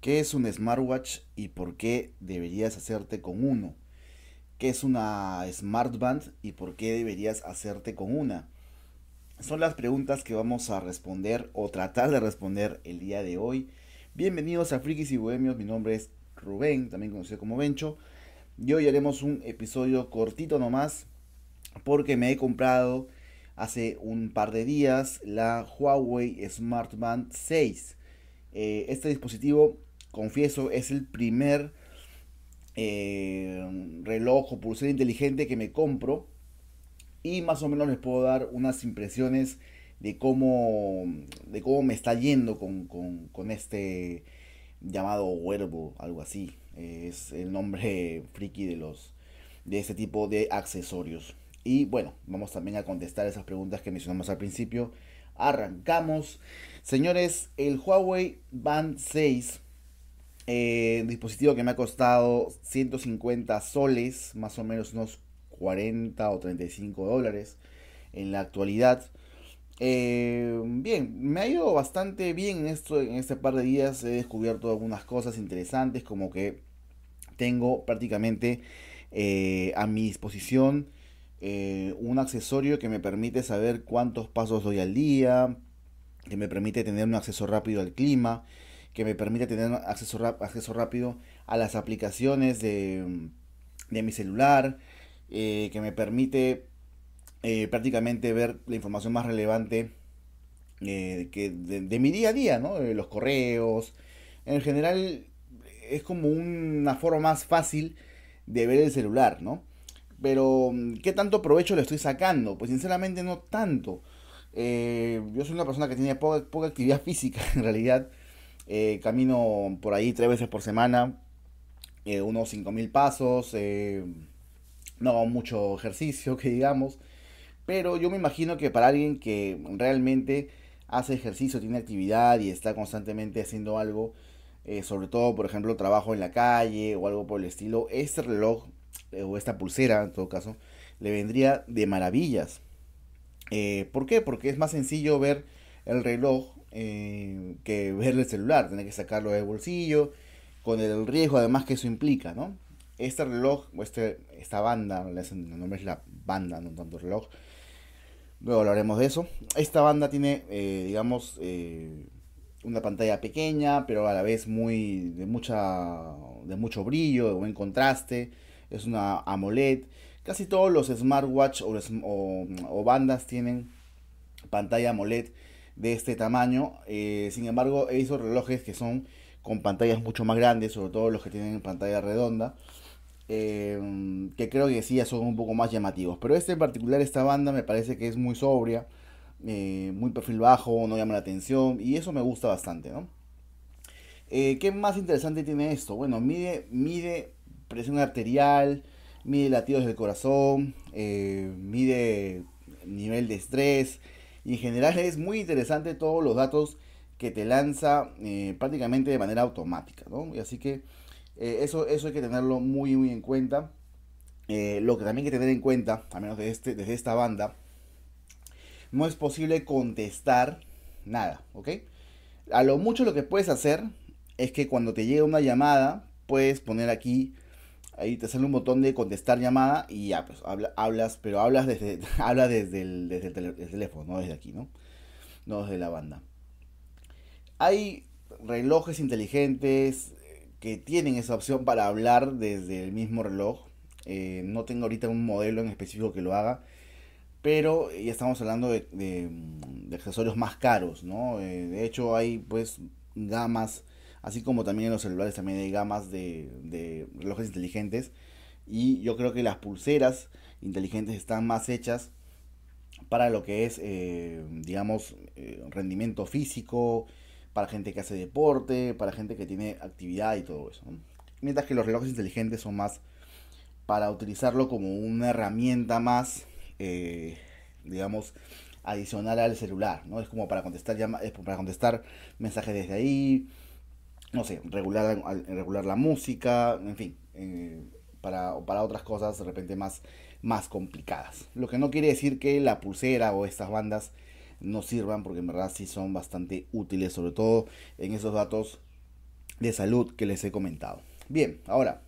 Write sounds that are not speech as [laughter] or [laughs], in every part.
¿Qué es un smartwatch y por qué deberías hacerte con uno? ¿Qué es una smartband y por qué deberías hacerte con una? Son las preguntas que vamos a responder o tratar de responder el día de hoy. Bienvenidos a Frikis y Bohemios, mi nombre es Rubén, también conocido como Bencho. Y hoy haremos un episodio cortito nomás porque me he comprado hace un par de días la Huawei Smartband 6. Eh, este dispositivo confieso, es el primer eh, reloj o pulsera inteligente que me compro. Y más o menos les puedo dar unas impresiones de cómo, de cómo me está yendo con, este llamado Huervo, algo así. Es el nombre [laughs] friki de los de este tipo de accesorios. Y bueno, vamos también a contestar esas preguntas que mencionamos al principio. Arrancamos. Señores, el Huawei Band 6 un eh, dispositivo que me ha costado 150 soles, más o menos unos 40 o 35 dólares en la actualidad. Eh, bien, me ha ido bastante bien en, esto, en este par de días. He descubierto algunas cosas interesantes, como que tengo prácticamente eh, a mi disposición un accesorio que me permite saber cuántos pasos doy al día, que me permite tener un acceso rápido al clima que me permite tener acceso, acceso rápido a las aplicaciones de, mm, mi celular, eh, que me permite eh, prácticamente ver la información más relevante eh, que de, mi día a día, ¿no? los correos. En general es como una forma más fácil de ver el celular, ¿no? Pero, mm, ¿qué tanto provecho le estoy sacando? Pues sinceramente no tanto. yo soy una persona que tenía poca, poca, actividad [laughs] física en realidad. Eh, camino por ahí tres veces por semana, eh, Unos unos 5.000 pasos, eh, no mucho ejercicio, [laughs] que digamos, pero yo me imagino que para alguien que realmente hace ejercicio, tiene actividad y está constantemente haciendo algo, sobre todo, por ejemplo, trabajo en la calle o algo por el estilo, este reloj o esta pulsera, en todo caso, le vendría de maravillas. ¿Por qué? Porque es más sencillo ver el reloj eh, que ver el celular, tiene que sacarlo del bolsillo, con el riesgo además que eso implica, ¿no? Este reloj, este, esta banda, el nombre es la banda, no tanto reloj, luego hablaremos de eso. Esta banda tiene, eh, digamos, eh, una pantalla pequeña, pero a la vez muy de, mucha, de mucho brillo, de buen contraste, es una AMOLED. Casi todos los smartwatch o bandas tienen pantalla AMOLED de este tamaño. Eh, sin embargo, he visto relojes que son con pantallas mucho más grandes, sobre todo los que tienen pantalla redonda, eh, que creo que sí son un poco más llamativos. Pero este en particular, esta banda me parece que es muy sobria, eh, muy perfil bajo, no llama la atención y eso me gusta bastante, ¿Qué más interesante tiene esto? Bueno, mide, mide presión arterial, mide latidos del corazón, mide nivel de estrés, y en general es muy interesante todos los datos que te lanza eh, prácticamente de manera automática, ¿no? Y así que eh, eso, eso hay que tenerlo muy, muy en cuenta. Eh, lo que también hay que tener en cuenta, al menos desde, este, desde esta banda, no es posible contestar nada, ¿ok? A lo mucho lo que puedes hacer es que cuando te llegue una llamada, puedes poner aquí ahí te sale un botón de contestar llamada y ya, pues hablas, pero hablas desde, [laughs] habla desde, el, teléfono, no desde aquí, ¿no? No desde la banda. Hay relojes inteligentes eh, que tienen esa opción para hablar desde el mismo reloj. Eh, no tengo ahorita un modelo en específico que lo haga, pero ya estamos hablando de, accesorios más caros, ¿no? Eh, de hecho hay pues gamas así como también en los celulares también hay gamas de, relojes inteligentes. Y yo creo que las pulseras inteligentes están más hechas para lo que es, eh, digamos, eh, rendimiento físico, para gente que hace deporte, para gente que tiene actividad y todo eso. Mientras que los relojes inteligentes son más para utilizarlo como una herramienta más, eh, digamos, adicional al celular, ¿no? Es como para contestar, para contestar mensajes desde ahí, no sé, regular, regular la música, en fin, eh, para, para otras cosas de repente más, más complicadas. Lo que no quiere decir que la pulsera o estas bandas no sirvan, porque en verdad sí son bastante útiles, sobre todo en esos datos de salud que les he comentado. Bien, ahora,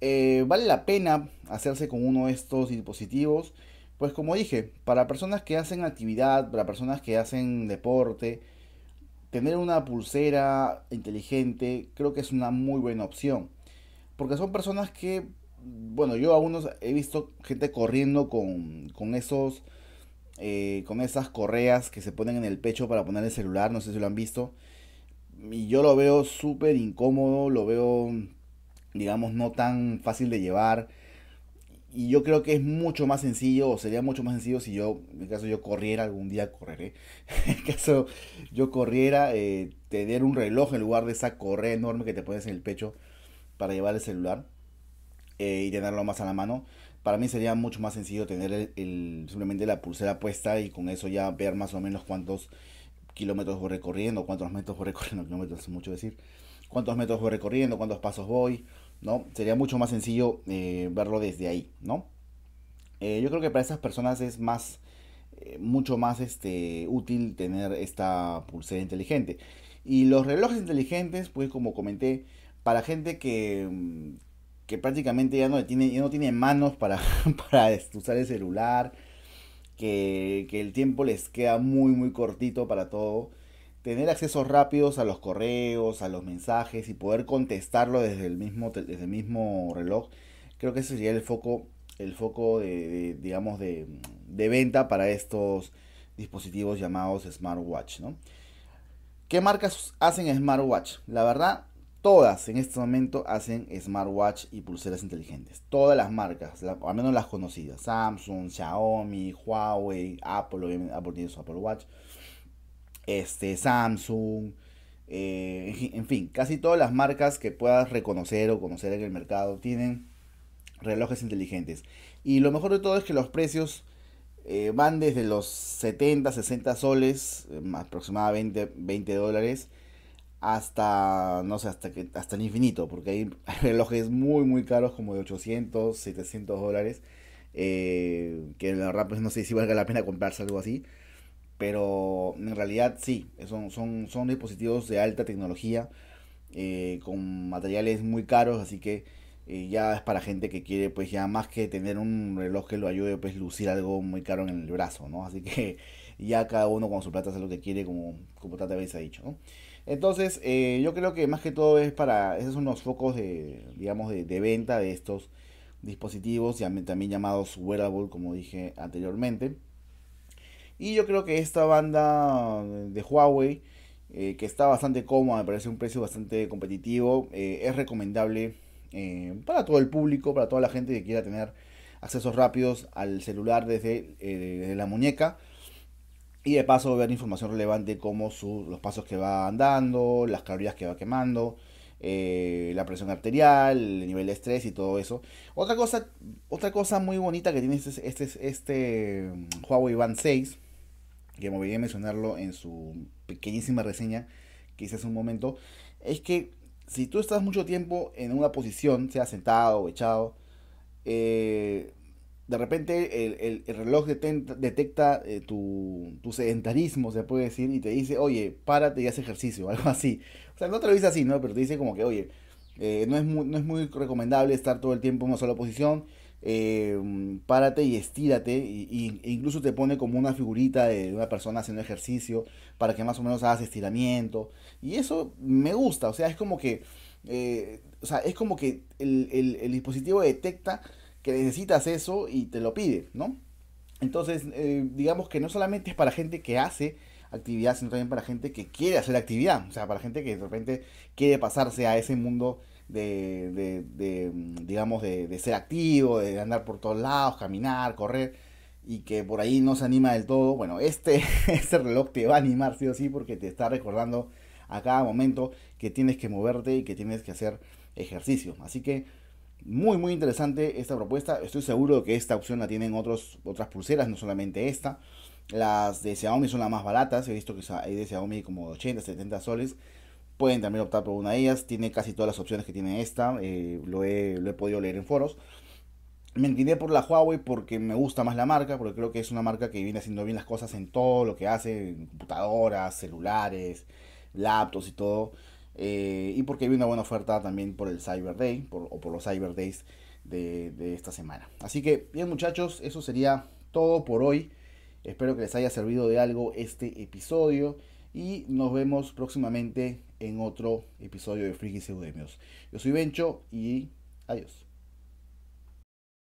eh, ¿vale la pena hacerse con uno de estos dispositivos? Pues como dije, para personas que hacen actividad, para personas que hacen deporte, tener una pulsera inteligente creo que es una muy buena opción. Porque son personas que, bueno, yo aún he visto gente corriendo con, con esos... Eh, con esas correas que se ponen en el pecho para poner el celular, no sé si lo han visto. Y yo lo veo súper incómodo, lo veo, digamos, no tan fácil de llevar y yo creo que es mucho más sencillo, o sería mucho más sencillo si yo, en caso yo corriera, algún día correré, [laughs] en caso yo corriera, eh, tener un reloj en lugar de esa correa enorme que te pones en el pecho para llevar el celular eh, y tenerlo más a la mano. Para mí sería mucho más sencillo tener el, simplemente la pulsera puesta y con eso ya ver más o menos cuántos kilómetros voy recorriendo, cuántos metros voy recorriendo, kilómetros [laughs] es mucho decir, cuántos metros voy recorriendo, cuántos pasos voy ¿no? Sería mucho más sencillo eh, verlo desde ahí, ¿no? Eh, yo creo que para esas personas es más, eh, mucho más este, útil tener esta pulsera inteligente. Y los relojes inteligentes, pues como comenté, para gente que, mm, prácticamente ya no tiene, ya no tiene manos para, [laughs] para este, usar el celular, que, que el tiempo les queda muy, muy cortito para todo tener accesos rápidos a los correos, a los mensajes y poder contestarlo desde el mismo, desde el mismo reloj, creo que ese sería el foco, el foco de, digamos, de, venta para estos dispositivos llamados smartwatch, ¿no? ¿Qué marcas hacen smartwatch? La verdad, todas en este momento hacen smartwatch y pulseras inteligentes. Todas las marcas, al menos las conocidas. Samsung, Xiaomi, Huawei, Apple, Apple tiene su Apple Watch. Este, Samsung, eh, en fin, casi todas las marcas que puedas reconocer o conocer en el mercado tienen relojes inteligentes. Y lo mejor de todo es que los precios eh, van desde los 70, 60 soles, em, aproximadamente 20 dólares, hasta, no sé, hasta, que, hasta el infinito, porque hay [laughs] relojes muy, muy caros, como de 800, 700 dólares, eh, que la verdad pues no sé si valga la pena comprarse algo así, pero en realidad sí, son, son, son dispositivos de alta tecnología, eh, con materiales muy caros, así que eh, ya es para gente que quiere, pues ya más que tener un reloj que lo ayude, pues lucir algo muy caro en el brazo, ¿no? Así que [laughs] ya cada uno con su plata hace lo que quiere, como, como Tata habéis ha dicho, ¿no? Entonces, eh, yo creo que más que todo es para, esos son los focos de, digamos, de, de venta de estos dispositivos, también llamados wearable, como dije anteriormente. Y yo creo que esta banda de Huawei, eh, que está bastante cómoda, me parece un precio bastante competitivo, eh, es recomendable eh, para todo el público, para toda la gente que quiera tener accesos rápidos al celular desde, la muñeca. Y de paso ver información relevante como los pasos que va andando, las calorías que va quemando, la presión arterial, el nivel de estrés y todo eso. Otra cosa, otra cosa muy bonita que tiene este, este, este mm, Huawei Band 6 que me olvidé mencionarlo en su pequeñísima reseña que hice hace un momento, es que si tú estás mucho tiempo en una posición, sea sentado o echado, eh, de repente el, reloj detecta eh, tu, sedentarismo, se puede decir, y te dice, oye, párate y haz ejercicio, [laughs] algo así. O sea, no te lo dice así, ¿no? Pero te dice como que, oye, eh, no, es no es muy recomendable estar todo el tiempo en una sola posición Em, párate y estírate, e incluso te pone como una figurita de una persona haciendo ejercicio para que más o menos hagas estiramiento. Y eso me gusta, o sea, es como que, eh, o sea, es como que el, el, dispositivo detecta que necesitas eso y te lo pide, ¿no? Entonces, eh, digamos que no solamente es para gente que hace actividad, sino también para gente que quiere hacer actividad, o sea, para gente que de repente quiere pasarse a ese mundo de, de, digamos, de, ser activo, de andar por todos lados, caminar, correr, y que por ahí no se anima del todo, bueno, este, [laughs] este reloj te va a animar sí o sí porque te está recordando a cada momento que tienes que moverte y que tienes que hacer ejercicio. Así que muy muy interesante esta propuesta. Estoy seguro que esta opción la tienen otros, otras pulseras, no solamente esta. Las de Xiaomi son las más baratas. He visto que hay de Xiaomi como 80, 70 soles. Pueden también optar por una de ellas. Tiene casi todas las opciones que tiene esta. Eh, lo, he, podido leer en foros. Me incliné por la Huawei porque me gusta más la marca, porque creo que es una marca que viene haciendo bien las cosas en todo lo que hace, computadoras, celulares, laptops y todo. Eh, y porque hay una buena oferta también por el Cyber Day o por los Cyber Days de, esta semana. Así que bien muchachos, eso sería todo por hoy. Espero que les haya servido de algo este episodio y nos vemos próximamente en otro episodio de Frikis Eudemios. Yo soy Bencho y adiós.